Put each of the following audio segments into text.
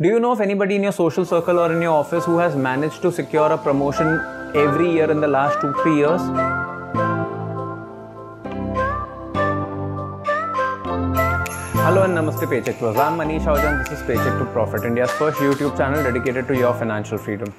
Do you know of anybody in your social circle or in your office who has managed to secure a promotion every year in the last two, three years? Hello and Namaste Paycheck to I'm Manish Aujan. This is Paycheck to Profit, India's first YouTube channel dedicated to your financial freedom.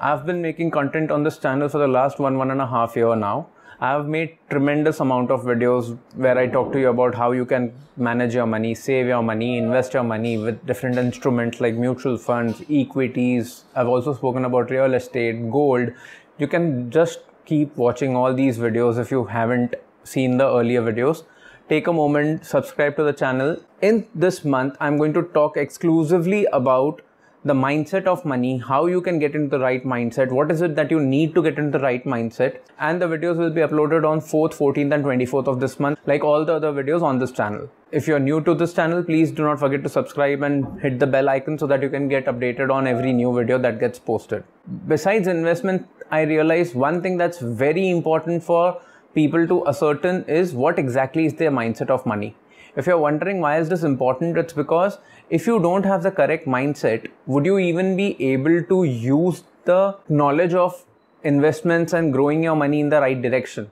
I've been making content on this channel for the last one, one and a half year now. I've made tremendous amount of videos where I talk to you about how you can manage your money, save your money, invest your money with different instruments like mutual funds, equities. I've also spoken about real estate, gold. You can just keep watching all these videos if you haven't seen the earlier videos. Take a moment, subscribe to the channel. In this month, I'm going to talk exclusively about the mindset of money, how you can get into the right mindset, what is it that you need to get into the right mindset. And the videos will be uploaded on 4th, 14th, and 24th of this month, like all the other videos on this channel. If you're new to this channel, please do not forget to subscribe and hit the bell icon so that you can get updated on every new video that gets posted. Besides investment, I realize one thing that's very important for people to ascertain is what exactly is their mindset of money. If you're wondering why is this important, it's because if you don't have the correct mindset, would you even be able to use the knowledge of investments and growing your money in the right direction?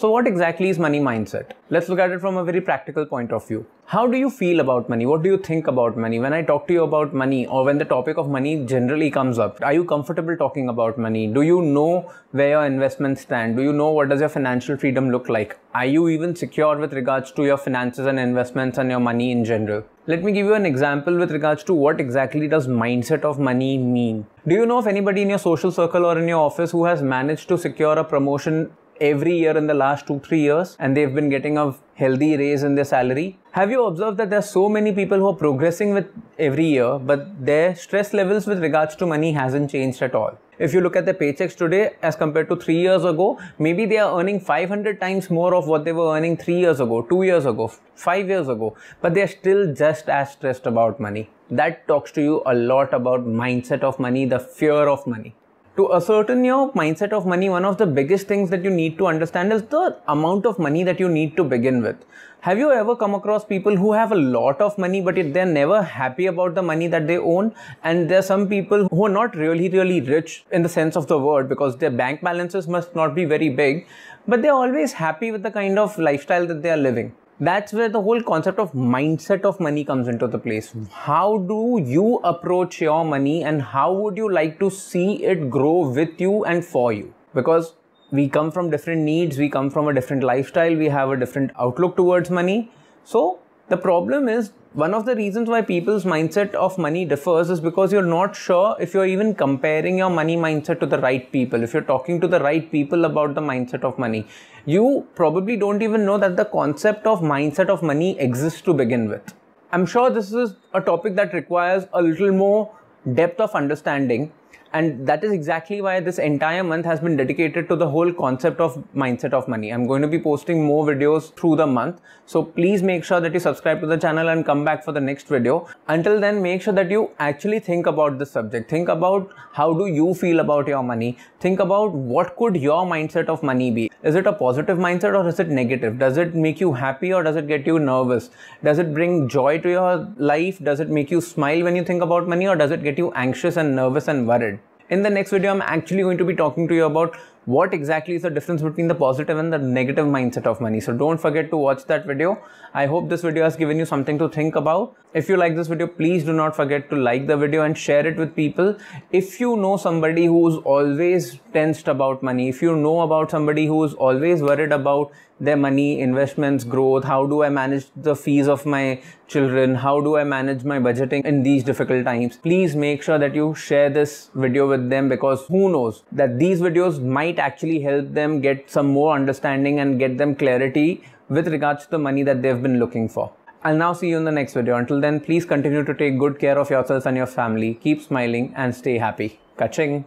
So what exactly is money mindset? Let's look at it from a very practical point of view. How do you feel about money? What do you think about money? When I talk to you about money or when the topic of money generally comes up, are you comfortable talking about money? Do you know where your investments stand? Do you know what does your financial freedom look like? Are you even secure with regards to your finances and investments and your money in general? Let me give you an example with regards to what exactly does mindset of money mean. Do you know of anybody in your social circle or in your office who has managed to secure a promotion every year in the last two, three years, and they've been getting a healthy raise in their salary. Have you observed that there are so many people who are progressing with every year, but their stress levels with regards to money hasn't changed at all? If you look at their paychecks today as compared to three years ago, maybe they are earning 500 times more of what they were earning three years ago, two years ago, five years ago, but they are still just as stressed about money. That talks to you a lot about mindset of money, the fear of money to ascertain your mindset of money, one of the biggest things that you need to understand is the amount of money that you need to begin with. Have you ever come across people who have a lot of money but they're never happy about the money that they own? And there are some people who are not really, really rich in the sense of the word because their bank balances must not be very big, but they're always happy with the kind of lifestyle that they are living that's where the whole concept of mindset of money comes into the place how do you approach your money and how would you like to see it grow with you and for you because we come from different needs we come from a different lifestyle we have a different outlook towards money so the problem is one of the reasons why people's mindset of money differs is because you're not sure if you're even comparing your money mindset to the right people. If you're talking to the right people about the mindset of money, you probably don't even know that the concept of mindset of money exists to begin with. I'm sure this is a topic that requires a little more depth of understanding and that is exactly why this entire month has been dedicated to the whole concept of mindset of money i'm going to be posting more videos through the month so please make sure that you subscribe to the channel and come back for the next video until then make sure that you actually think about this subject think about how do you feel about your money think about what could your mindset of money be is it a positive mindset or is it negative does it make you happy or does it get you nervous does it bring joy to your life does it make you smile when you think about money or does it get you anxious and nervous and worried in the next video, I'm actually going to be talking to you about what exactly is the difference between the positive and the negative mindset of money. So don't forget to watch that video. I hope this video has given you something to think about. If you like this video, please do not forget to like the video and share it with people. If you know somebody who's always tensed about money, if you know about somebody who's always worried about their money, investments, growth? How do I manage the fees of my children? How do I manage my budgeting in these difficult times? Please make sure that you share this video with them because who knows that these videos might actually help them get some more understanding and get them clarity with regards to the money that they've been looking for. I'll now see you in the next video. Until then, please continue to take good care of yourself and your family. Keep smiling and stay happy. Kaching.